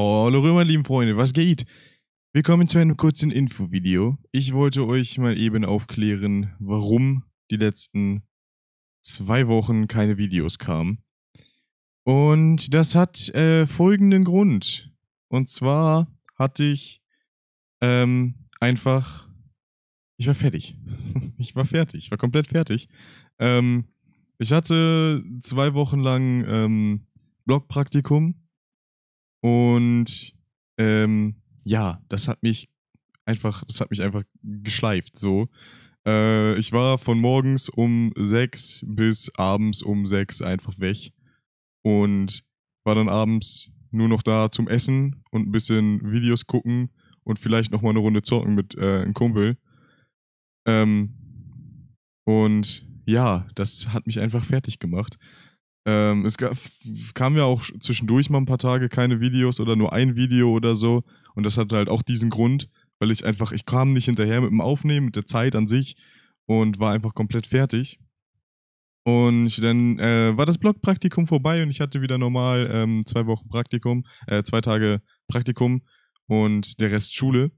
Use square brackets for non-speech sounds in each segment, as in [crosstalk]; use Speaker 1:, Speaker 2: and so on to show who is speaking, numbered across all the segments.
Speaker 1: Hallo meine lieben Freunde, was geht? Willkommen zu einem kurzen Infovideo. Ich wollte euch mal eben aufklären, warum die letzten zwei Wochen keine Videos kamen. Und das hat äh, folgenden Grund. Und zwar hatte ich ähm, einfach, ich war fertig. [laughs] ich war fertig, ich war komplett fertig. Ähm, ich hatte zwei Wochen lang ähm, Blogpraktikum und ähm, ja, das hat mich einfach, das hat mich einfach geschleift so. Äh, ich war von morgens um sechs bis abends um sechs einfach weg und war dann abends nur noch da zum Essen und ein bisschen Videos gucken und vielleicht nochmal eine Runde zocken mit äh, einem Kumpel. Ähm, und ja, das hat mich einfach fertig gemacht. Ähm, es gab, kam ja auch zwischendurch mal ein paar Tage keine Videos oder nur ein Video oder so. Und das hatte halt auch diesen Grund, weil ich einfach, ich kam nicht hinterher mit dem Aufnehmen, mit der Zeit an sich und war einfach komplett fertig. Und dann äh, war das Blogpraktikum vorbei und ich hatte wieder normal ähm, zwei Wochen Praktikum, äh, zwei Tage Praktikum und der Rest Schule.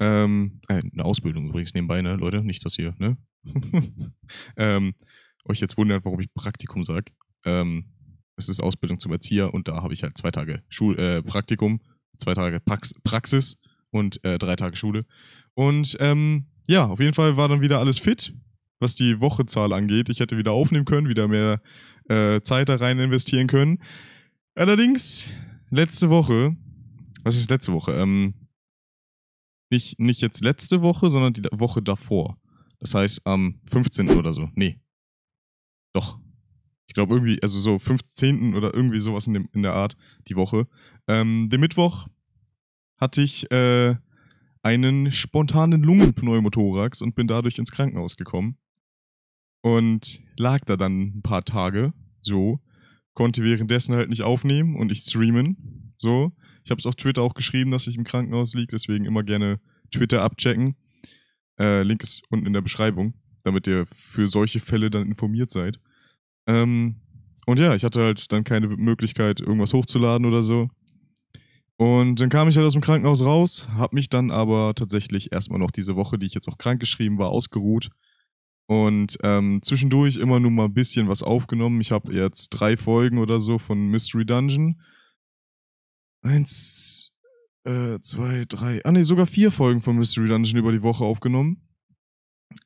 Speaker 1: Ähm, äh, eine Ausbildung übrigens nebenbei, ne, Leute? Nicht das hier, ne? [laughs] ähm, euch jetzt wundert, warum ich Praktikum sag. Ähm, es ist Ausbildung zum Erzieher und da habe ich halt zwei Tage Schul äh, Praktikum, zwei Tage Prax Praxis und äh, drei Tage Schule. Und ähm, ja, auf jeden Fall war dann wieder alles fit, was die Wochezahl angeht. Ich hätte wieder aufnehmen können, wieder mehr äh, Zeit da rein investieren können. Allerdings, letzte Woche, was ist letzte Woche? Ähm, nicht, nicht jetzt letzte Woche, sondern die Woche davor. Das heißt am 15. oder so. Nee. Doch, ich glaube irgendwie, also so 15. oder irgendwie sowas in, dem, in der Art, die Woche. Ähm, den Mittwoch hatte ich äh, einen spontanen Lungenpneumothorax und bin dadurch ins Krankenhaus gekommen. Und lag da dann ein paar Tage, so. Konnte währenddessen halt nicht aufnehmen und nicht streamen, so. Ich habe es auf Twitter auch geschrieben, dass ich im Krankenhaus liege, deswegen immer gerne Twitter abchecken. Äh, Link ist unten in der Beschreibung, damit ihr für solche Fälle dann informiert seid. Ähm, und ja, ich hatte halt dann keine Möglichkeit, irgendwas hochzuladen oder so. Und dann kam ich halt aus dem Krankenhaus raus, habe mich dann aber tatsächlich erstmal noch diese Woche, die ich jetzt auch krank geschrieben war, ausgeruht und ähm, zwischendurch immer nur mal ein bisschen was aufgenommen. Ich habe jetzt drei Folgen oder so von Mystery Dungeon. Eins, äh, zwei, drei, ah ne, sogar vier Folgen von Mystery Dungeon über die Woche aufgenommen.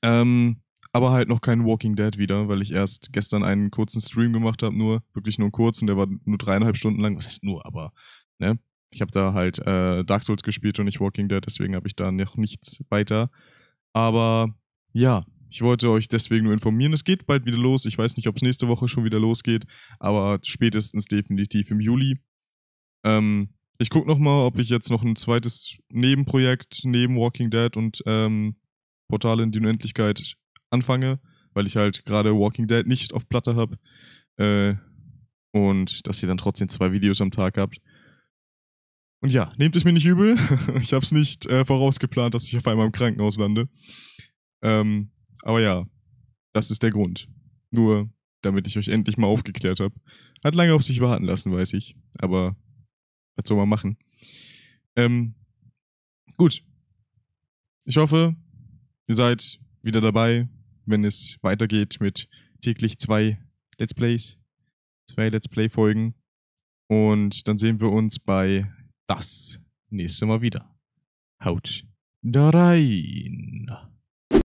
Speaker 1: Ähm, aber halt noch kein Walking Dead wieder, weil ich erst gestern einen kurzen Stream gemacht habe, nur, wirklich nur kurz und der war nur dreieinhalb Stunden lang. Was ist nur, aber, ne? Ich habe da halt äh, Dark Souls gespielt und nicht Walking Dead, deswegen habe ich da noch nichts weiter. Aber ja, ich wollte euch deswegen nur informieren, es geht bald wieder los. Ich weiß nicht, ob es nächste Woche schon wieder losgeht, aber spätestens definitiv im Juli. Ähm, ich gucke nochmal, ob ich jetzt noch ein zweites Nebenprojekt neben Walking Dead und ähm, Portale in die Unendlichkeit anfange, weil ich halt gerade Walking Dead nicht auf Platte habe. Äh, und dass ihr dann trotzdem zwei Videos am Tag habt. Und ja, nehmt es mir nicht übel. [laughs] ich habe es nicht äh, vorausgeplant, dass ich auf einmal im Krankenhaus lande. Ähm, aber ja, das ist der Grund. Nur, damit ich euch endlich mal aufgeklärt habe. Hat lange auf sich warten lassen, weiß ich. Aber was soll man machen? Ähm, gut. Ich hoffe, ihr seid wieder dabei, wenn es weitergeht mit täglich zwei Let's Plays, zwei Let's Play-Folgen. Und dann sehen wir uns bei das nächste Mal wieder. Haut da rein!